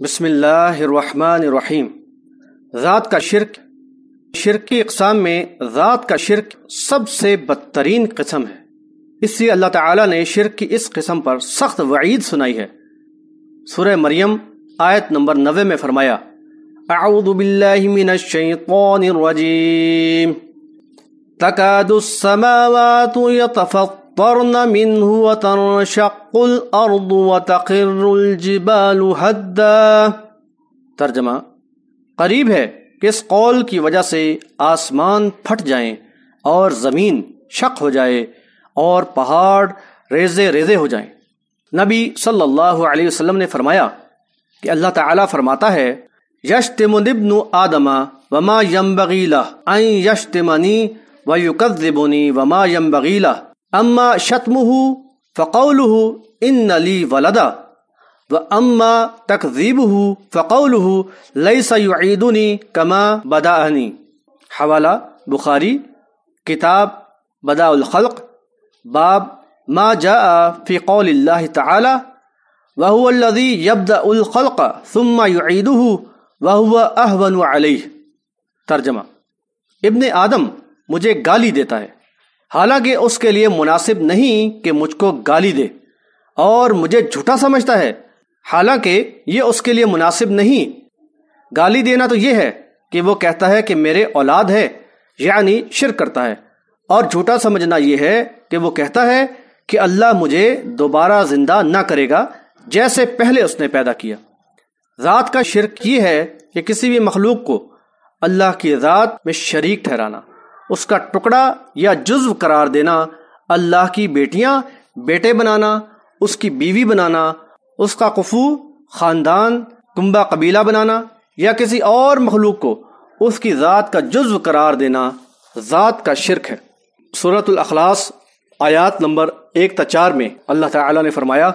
बसमिल्लाम ज़ात का शिरक शिरक की इकसाम में ज़ात का शिरक सबसे बदतरीन कस्म है इसलिए अल्लाह ताला ने शिरक की इस कस्म पर सख्त वईद सुनाई है सुर मरियम आयत नंबर नबे में फरमाया तकादुस्समावातु यतफत فَتَمَطَّرْنَ مِنْهُ وَتَنْشَقُّ الْأَرْضُ وَتَقِرُّ الْجِبَالُ هَدًّا तर्जमा करीब है किस कौल की वजह से आसमान फट जाएं और ज़मीन शक हो जाए और पहाड़ रेजे रेजे हो जाएं नबी सल्लल्लाहु अलैहि वसल्लम ने फरमाया कि अल्लाह ताला फरमाता है यशतमनिब्नु आदमा वमा यम्बगीला अन यशतमनी व युकद्दिबुनी वमा यम्बगीला अम्मा शतमहू फ़कौलहू इन अली वलदा व अम्मा तकजीबहू फ़कौलहू लई सईदनी कमा बदाहनी हवाला बुखारी किताब बदाउलखल्क बाब मा जा फ़ी तला ताला वहुअल्लजी यबदउलखल्क सुम्मा युदहू वहुआ अहवन अलह तर्जमा इबन आदम मुझे गाली देता है हालांकि उसके लिए मुनासिब नहीं कि मुझको गाली दे और मुझे झूठा समझता है हालांकि ये उसके लिए मुनासिब नहीं गाली देना तो यह है कि वो कहता है कि मेरे औलाद है यानी शिर करता है और झूठा समझना यह है कि वो कहता है कि अल्लाह मुझे दोबारा जिंदा ना करेगा जैसे पहले उसने पैदा किया रात का शिरक ये है कि किसी भी मखलूक को अल्लाह की रात में शरीक ठहराना उसका टुकड़ा या जुज्व करार देना अल्लाह की बेटियां बेटे बनाना उसकी बीवी बनाना उसका कफू ख़ानदान कुंबा कबीला बनाना या किसी और मखलूक को उसकी ज़ात का जुज्व करार देना ज़ात का शिरक है सूरत अखलास आयात नंबर एक तचार में अल्लाह ताला ने फरमाया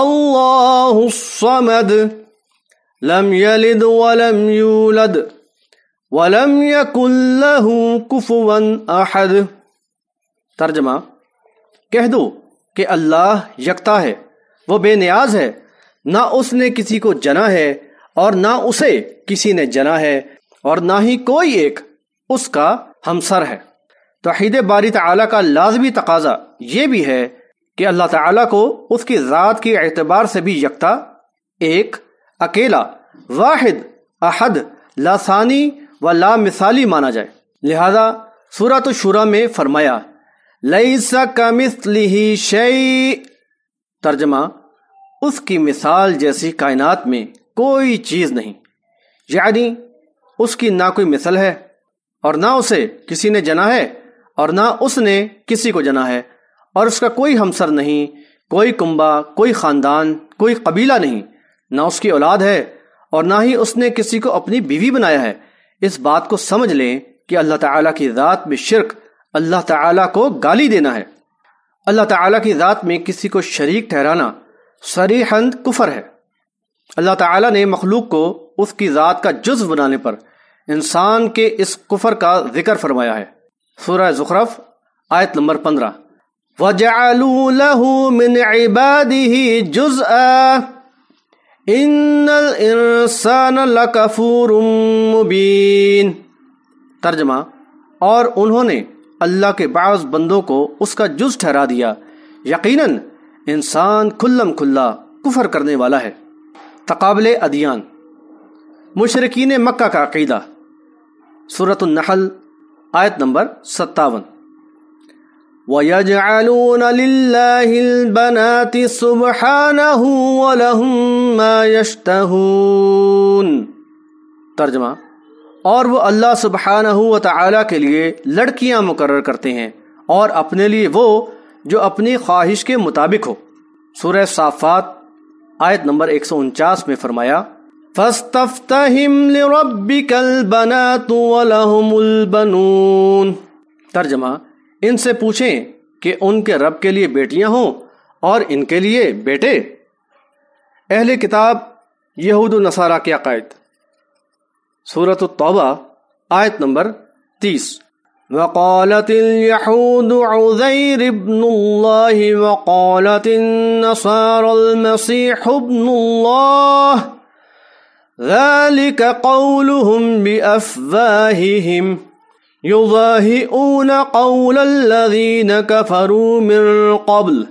अल्लाह लम यलिद वलम यूलद वलम यकुल्लहू कुफवन अहद तर्जमा कह दो कि अल्लाह यकता है वो बेनियाज है ना उसने किसी को जना है और ना उसे किसी ने जना है और ना ही कोई एक उसका हमसर है तोहद बारी तला का लाजमी तकाजा ये भी है कि अल्लाह ताला को उसकी ज़ात के एतबार से भी यकता एक अकेला वाहिद अहद लासानी व ला मिसाली माना जाए लिहाजा सूरत शुरा में फरमाया लईसा कमिसलिही शई तर्जमा उसकी मिसाल जैसी कायनात में कोई चीज़ नहीं यानी उसकी ना कोई मिसल है और ना उसे किसी ने जना है और ना उसने किसी को जना है और उसका कोई हमसर नहीं कोई कुंबा कोई ख़ानदान कोई कबीला नहीं ना उसकी औलाद है और ना ही उसने किसी को अपनी बीवी बनाया है इस बात को समझ लें कि अल्लाह ताला की ज़ात में शिरक अल्लाह ताला को गाली देना है अल्लाह ताला की ज़ात में किसी को शरीक ठहराना सरीहन कुफर है अल्लाह ताला ने मखलूक को उसकी ज़ात का जुज्व बनाने पर इंसान के इस कुफर का जिक्र फरमाया है सूरह जुखरफ आयत नंबर पंद्रह वजालू लहू मिन इबादी जुज़ इन्नल इंसान लकफूर मुबीन तर्जमा और उन्होंने अल्लाह के बाज़ बंदों को उसका जुज ठहरा दिया यकीनन इंसान खुल्लम खुल्ला कुफर करने वाला है तकबल अदियान मुशरकिन मक्का का अकीदा सूरत नहल आयत नंबर सत्तावन ويجعلون لله البنات سبحانه ولهم ما يشتهون तर्जमा और वो अल्लाह सुबहाना व ताला के लिए लड़कियां मुकर करते हैं और अपने लिए वो जो अपनी ख्वाहिश के मुताबिक हो सूर्य साफ़ात आयत नंबर एक सौ उनचास में फरमाया फस्तफ़्तहिम तर्जमा इनसे पूछें कि उनके रब के लिए बेटियां हों और इनके लिए बेटे अहले किताब यहूद नसारा के अकायद सूरत तौबा आयत नंबर तीस وقالت اليهود عزير ابن الله وقالت النصارى المسيح ابن الله ذلك قولهم بأفواههم يضاهئون قول الذين كفروا من قبل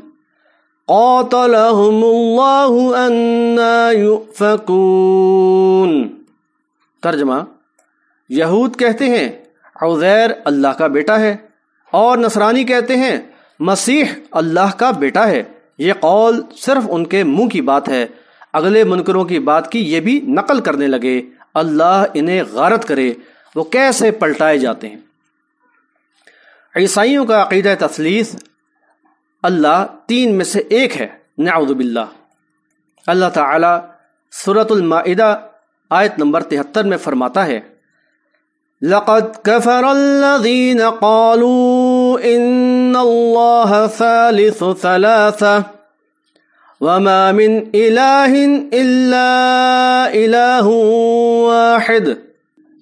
قاتلهم الله أنا يؤفكون तर्जमा यहूद कहते हैं उज़ैर अल्लाह का बेटा है और नसरानी कहते हैं मसीह अल्लाह का बेटा है ये कौल सिर्फ उनके मुंह की बात है अगले मुनकरों की बात की ये भी नकल करने लगे अल्लाह इन्हें गारत करे वो कैसे पलटाए जाते हैं ईसाइयों का अकीद तसलीस अल्लाह तीन में से एक है नाउदबिल्ला अल्लाह ताला सूरतमादा आयत नंबर तिहत्तर में फरमाता है لقد كفر الذين قالوا إن الله ثالث ثلاثة وما من إله إلا إله واحد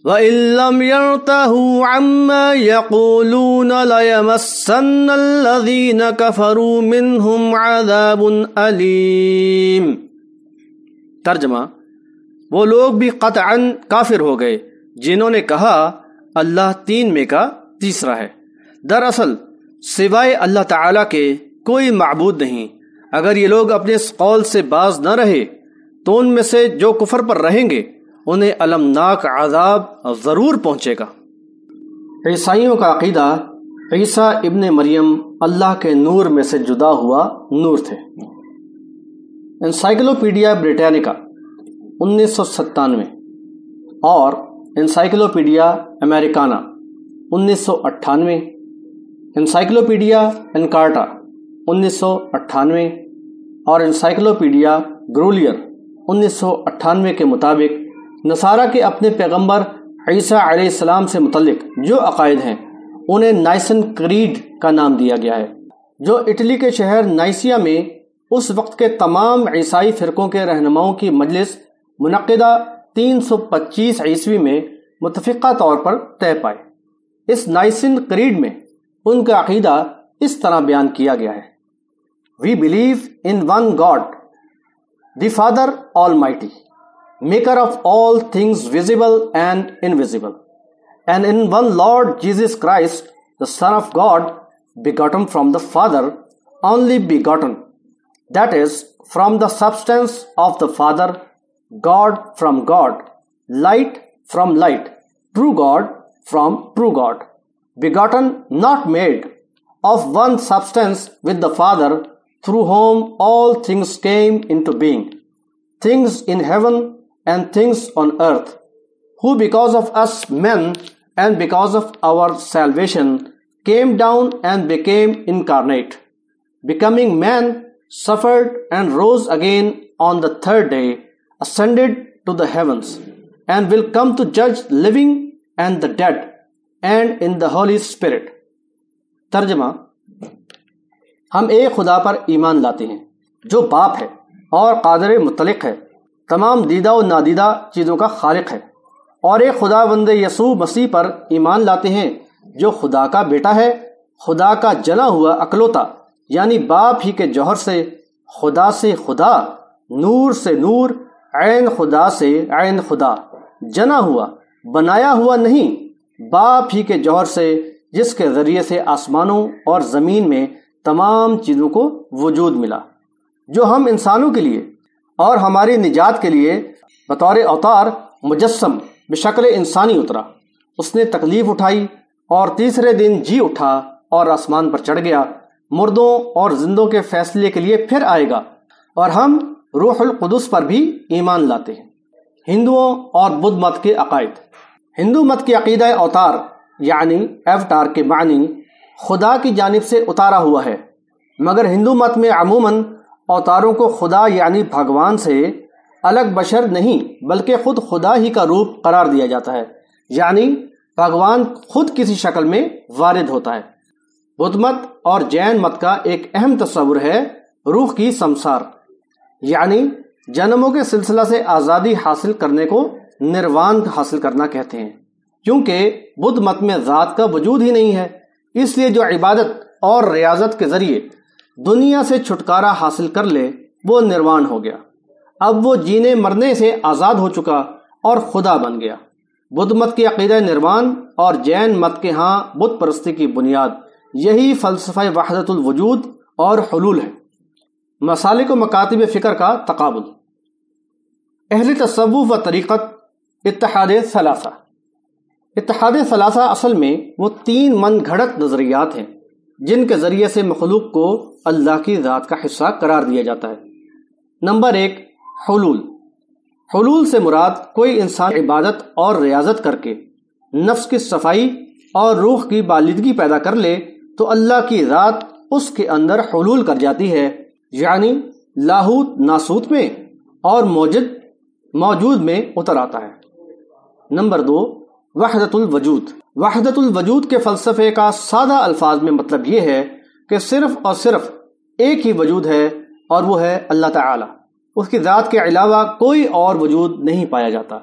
وإن لم ينتهوا عما يقولون ليمسن الذين كفروا منهم عذاب أليم तर्जमा वो लोग भी कतअन काफिर हो गए जिन्होंने कहा अल्लाह तीन में का तीसरा है दरअसल सिवाय अल्लाह ताला के कोई मबूद नहीं अगर ये लोग अपने इस कौल से बाज न रहे तो उनमें से जो कुफर पर रहेंगे उन्हें अलमनाक आजाब ज़रूर पहुंचेगा ईसाइयों का अकीदा ईसा इबन मरियम अल्लाह के नूर में से जुदा हुआ नूर थे इंसाइक्लोपीडिया ब्रिटानिका उन्नीस सौ सत्तानवे और इंसाइक्लोपीडिया अमेरिकाना उन्नीस सौ अट्ठानवे इंसाइक्लोपीडिया एनकार्टा उन्नीस सौ अट्ठानवे और इंसाइक्लोपीडिया ग्रोलियर उन्नीस सौ अट्ठानवे के मुताबिक नसारा के अपने पैगम्बर ईसा आलाम से मुतलक जो अकायद हैं उन्हें नाइसन क्रीड का नाम दिया गया है जो इटली के शहर नाइसिया में उस वक्त के तमाम ईसाई फ़िरक़ों के रहनुमाओं की मजलिस सौ 325 ईस्वी में मुतफ़ा तौर पर तय पाए इस नाइसिन क्रीड में उनका अकीदा इस तरह बयान किया गया है we believe in one God the father almighty maker of all things visible and invisible, and in one Lord Jesus Christ, the Son of God, begotten from the Father, only begotten, that is, from the substance of the Father, God from God, light from light, true God from true God, begotten, not made, of one substance with the Father, through whom all things came into being, things in heaven and things on earth, who because of us men and because of our salvation came down and became incarnate, becoming man, suffered and rose again on the third day, ascended to the heavens, and will come to judge living and the dead, and in the Holy Spirit. तर्जमा हम एक खुदा पर ईमान लाते हैं जो बाप है और कादर मुतलक तमाम दीदा और नादीदा चीज़ों का खालिक है और एक खुदा बंद यसू मसीह पर ईमान लाते हैं जो खुदा का बेटा है खुदा का जला हुआ अकलौता यानी बाप ही के जौहर से खुदा से खुदा नूर से नूर ऐन खुदा से ऐन खुदा जना हुआ बनाया हुआ नहीं बाप ही के जौहर से जिसके ज़रिए से आसमानों और ज़मीन में तमाम चीज़ों को वजूद मिला जो हम इंसानों के लिए और हमारी निजात के लिए बतौर अवतार मुजस्म बशकल इंसानी उतरा उसने तकलीफ उठाई और तीसरे दिन जी उठा और आसमान पर चढ़ गया मुर्दों और जिंदों के फैसले के लिए फिर आएगा और हम रूहुल कुदस पर भी ईमान लाते हैं हिंदुओं और बुद्ध मत के अकायद हिंदू मत के अकीद अवतार यानी एवटार के मानी खुदा की जानब से उतारा हुआ है मगर हिंदू मत में अमूमन अवतारों को खुदा यानी भगवान से अलग बशर नहीं बल्कि खुद खुदा ही का रूप करार दिया जाता है यानी भगवान खुद किसी शक्ल में वारिद होता है बुद्ध मत और जैन मत का एक अहम तस्वुर है रूह की संसार यानी जन्मों के सिलसिला से आज़ादी हासिल करने को निर्वाण हासिल करना कहते हैं क्योंकि बुद्ध मत में ज़ात का वजूद ही नहीं है इसलिए जो इबादत और रियाजत के जरिए दुनिया से छुटकारा हासिल कर ले वो निर्वाण हो गया अब वो जीने मरने से आज़ाद हो चुका और खुदा बन गया बुद्ध मत के अकीद निर्वाण और जैन मत के यहाँ बुद्ध परस्ती की बुनियाद यही फ़लसफ़ा वजूद और हलूल है मसाले को मकातब फ़िक्र का तकबुल अहल तसवुफ़ व तरीक़त इतिहाद सलासा इतिहाद सलासा असल में वो तीन मन घड़त नज़रियात हैं जिनके ज़रिए से मखलूक को अल्लाह की रात का हिस्सा करार दिया जाता है नंबर एक हलूल हलूल से मुराद कोई इंसान इबादत और रियाजत करके नफ्स की सफाई और रूह की बालिदगी पैदा कर ले तो अल्लाह की रात उसके अंदर हलूल कर जाती है यानी लाहूत नासूत में और मौजूद मौजूद में उतर आता है नंबर दो वहदतुलवजूद वहदतुलवजूद के फलसफे का सादा अल्फाज में मतलब यह है कि सिर्फ और सिर्फ एक ही वजूद है और वह है अल्लाह ताला उसकी ज़ात के अलावा कोई और वजूद नहीं पाया जाता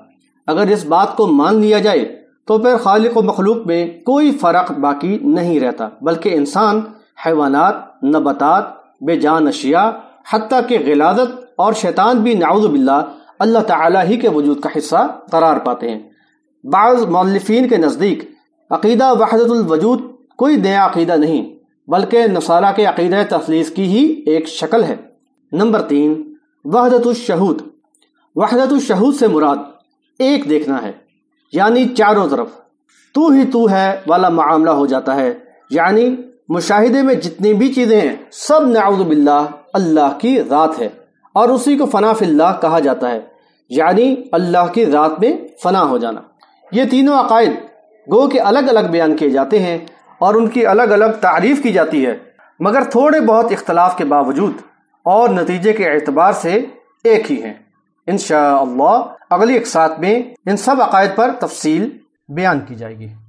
अगर इस बात को मान लिया जाए तो फिर खालिक व मखलूक में कोई फ़र्क बाकी नहीं रहता बल्कि इंसान हैवानात नबतात बेजान अशिया हती के गिलाजत और शैतान भी बिल्ला अल्लाह ताला ही के वजूद का हिस्सा करार पाते हैं बाज़ मौलफिन के नज़दीक अकीदा वहदतुलवजूद कोई नया अकीदा नहीं बल्कि नसारा के अकीद तफलीस की ही एक शक्ल है नंबर तीन वहदतुलशहूद वहदतुलशहूद से मुराद एक देखना है यानी चारों तरफ तू ही तू है वाला मामला हो जाता है यानी मुशाहिदे में जितनी भी चीज़ें हैं सब नाउदबिल्ला अल्लाह की रात है और उसी को फ़ना फ़िल्ला कहा जाता है यानी अल्लाह की रात में फ़ना हो जाना ये तीनों अकायद गो के अलग अलग बयान किए जाते हैं और उनकी अलग अलग तारीफ की जाती है मगर थोड़े बहुत इख्तलाफ के बावजूद और नतीजे के अतबार से एक ही हैं इन अगली एक साथ में इन सब अकायद पर तफसील बयान की जाएगी